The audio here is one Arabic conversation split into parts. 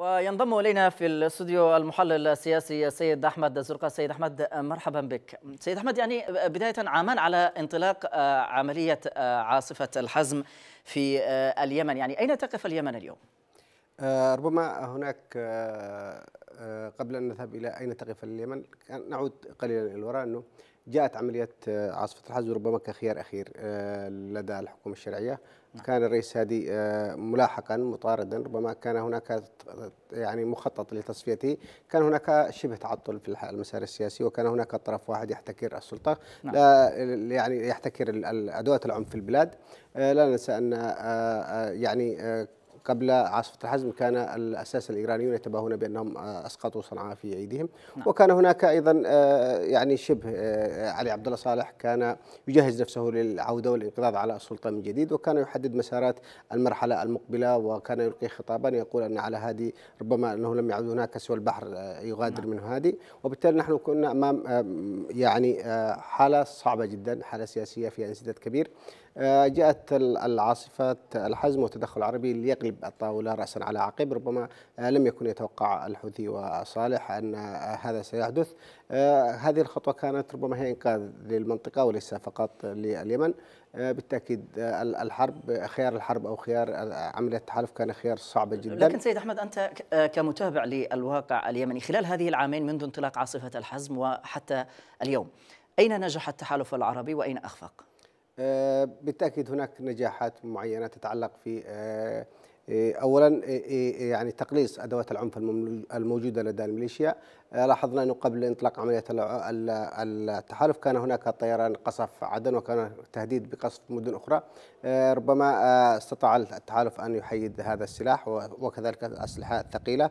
وينضم الينا في الاستوديو المحلل السياسي السيد احمد زرقه سيد احمد مرحبا بك سيد احمد يعني بدايه عامان على انطلاق آه، عمليه آه، عاصفه الحزم في آه، اليمن يعني اين تقف اليمن اليوم ربما هناك قبل ان نذهب الى اين تقف اليمن نعود قليلا الى الوراء انه جاءت عملية آه، عاصفة الحز ربما كخيار أخير آه، لدى الحكومة الشرعية نعم. كان الرئيس هادي آه، ملاحقا مطاردا ربما كان هناك يعني مخطط لتصفيته كان هناك شبه تعطل في المسار السياسي وكان هناك طرف واحد يحتكر السلطة نعم. لا يعني يحتكر أدوات العنف في البلاد لا ننسى أن يعني قبل عاصفة الحزم كان الأساس الإيرانيون يتباهون بأنهم آه، أسقطوا صنعاء في أيديهم نعم. وكان هناك أيضا آه، يعني شبه آه، علي عبد الله صالح كان يجهز نفسه للعودة والانقضاض على السلطة من جديد وكان يحدد مسارات المرحلة المقبلة وكان يلقي خطابا يقول أن على هذه ربما أنه لم يعد هناك سوى البحر يغادر نعم. منه هذه وبالتالي نحن كنا أمام يعني حالة صعبة جدا حالة سياسية فيها انسداد كبير آه، جاءت العاصفة الحزم والتدخل العربي ليقلب الطاولة رأسا على عقب ربما آه، لم يكن يتوقع الحوثي وصالح أن آه، هذا سيحدث هذه الخطوة كانت ربما هي إنقاذ للمنطقة وليس فقط لليمن بالتاكيد الحرب خيار الحرب او خيار عمليه التحالف كان خيار صعب جدا لكن سيد احمد انت كمتابع للواقع اليمني خلال هذه العامين منذ انطلاق عاصفه الحزم وحتى اليوم اين نجح التحالف العربي واين اخفق؟ آه، بالتاكيد هناك نجاحات معينه تتعلق في آه، آه، اولا يعني تقليص ادوات العنف الموجوده لدى الميليشيا آه، لاحظنا انه قبل انطلاق عمليه التحالف كان هناك طيران قصف عدن وكان تهديد بقصف مدن اخرى آه، ربما آه، استطاع التحالف ان يحيد هذا السلاح وكذلك الاسلحه الثقيله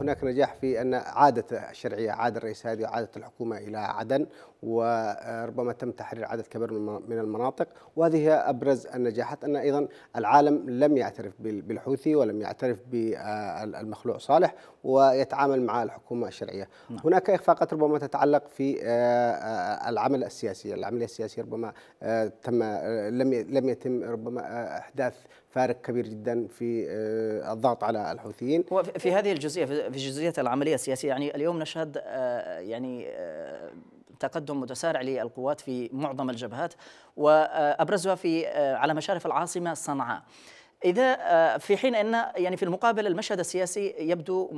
هناك نجاح في ان عادت الشرعيه عاد الرئيس هادي وعادت الحكومه الى عدن وربما تم تحرير عدد كبير من المناطق وهذه ابرز النجاحات ان ايضا العالم لم يعترف بالحوثي ولم يعترف بالمخلوع صالح ويتعامل مع الحكومه الحكومة الشرعية نعم. هناك إخفاقات ربما تتعلق في آه، آه، العمل السياسي العملية السياسية ربما آه، تم لم لم يتم ربما إحداث فارق كبير جدا في الضغط على الحوثيين في هذه الجزئية في جزئية العملية السياسية يعني اليوم نشهد يعني تقدم متسارع للقوات في معظم الجبهات وابرزها في على مشارف العاصمه صنعاء. إذا آه، في حين أن يعني في المقابل المشهد السياسي يبدو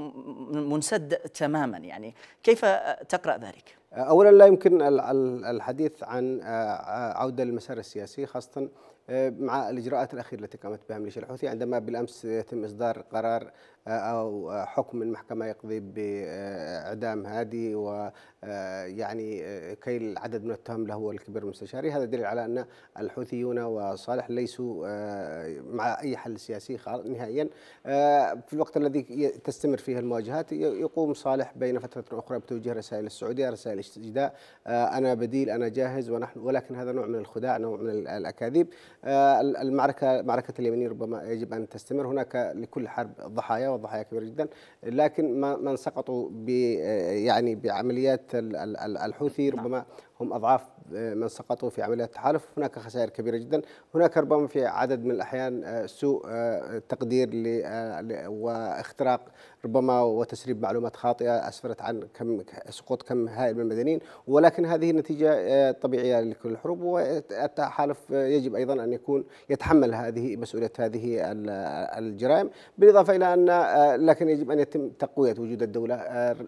منسد تماما يعني كيف آه، تقرأ ذلك؟ أولا لا يمكن الحديث عن آه، عودة للمسار السياسي خاصة آه، مع الاجراءات الاخيره التي قامت بها ميليشيا الحوثي عندما بالامس يتم اصدار قرار آه، او آه، حكم من المحكمه يقضي باعدام هادي ويعني كيل عدد من التهم له الكبير المستشاري هذا دليل على ان الحوثيون وصالح ليسوا مع اي حل سياسي نهائيا في الوقت الذي تستمر فيه المواجهات يقوم صالح بين فتره اخرى بتوجيه رسائل السعوديه رسائل استجداء انا بديل انا جاهز ونحن ولكن هذا نوع من الخداع نوع من الاكاذيب آه، المعركة معركة اليمنية ربما يجب أن تستمر هناك لكل حرب ضحايا والضحايا كبيرة جدا لكن من سقطوا آه، يعني بعمليات الحوثي نعم. ربما هم أضعاف آه، من سقطوا في عمليات التحالف هناك خسائر كبيرة جدا هناك ربما في عدد من الأحيان آه، سوء آه، تقدير واختراق ربما وتسريب معلومات خاطئة أسفرت عن كم سقوط كم هائل من المدنيين ولكن هذه نتيجة طبيعية لكل الحروب والتحالف يجب أيضا أن يكون يتحمل هذه مسؤولية هذه الجرائم بالإضافة إلى أن لكن يجب أن يتم تقوية وجود الدولة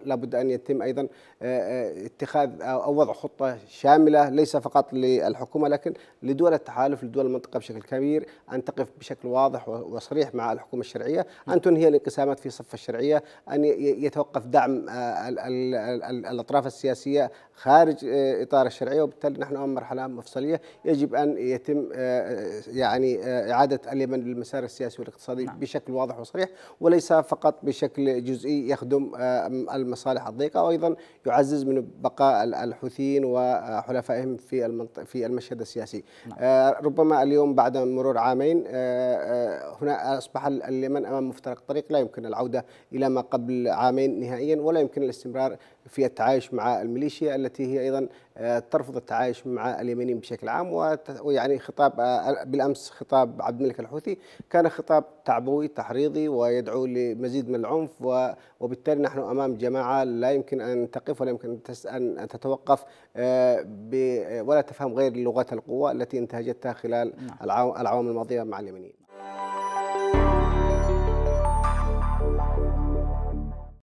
لابد أن يتم أيضا اتخاذ أو وضع خطة شامله ليس فقط للحكومه لكن لدول التحالف لدول المنطقه بشكل كبير ان تقف بشكل واضح وصريح مع الحكومه الشرعيه، ان تنهي الانقسامات في صف الشرعيه، ان يتوقف دعم آه، الاطراف السياسيه خارج آه، اطار الشرعيه وبالتالي نحن امام مرحله مفصليه يجب ان يتم آه، يعني اعاده اليمن للمسار السياسي والاقتصادي نعم. بشكل واضح وصريح وليس فقط بشكل جزئي يخدم المصالح الضيقه وايضا يعزز من بقاء الحوثيين و وحلفائهم في في المشهد السياسي نعم. آه، ربما اليوم بعد مرور عامين آه، آه، هنا أصبح اليمن أمام مفترق طريق لا يمكن العودة إلى ما قبل عامين نهائيا ولا يمكن الاستمرار في التعايش مع الميليشيا التي هي أيضا آه، ترفض التعايش مع اليمنيين بشكل عام ويعني خطاب آه، بالامس خطاب عبد الملك الحوثي كان خطاب تعبوي تحريضي ويدعو لمزيد من العنف وبالتالي نحن امام جماعه لا يمكن ان تقف ولا يمكن ان تتوقف آه، ولا تفهم غير لغات القوه التي انتهجتها خلال نعم. العوام الماضيه مع اليمنيين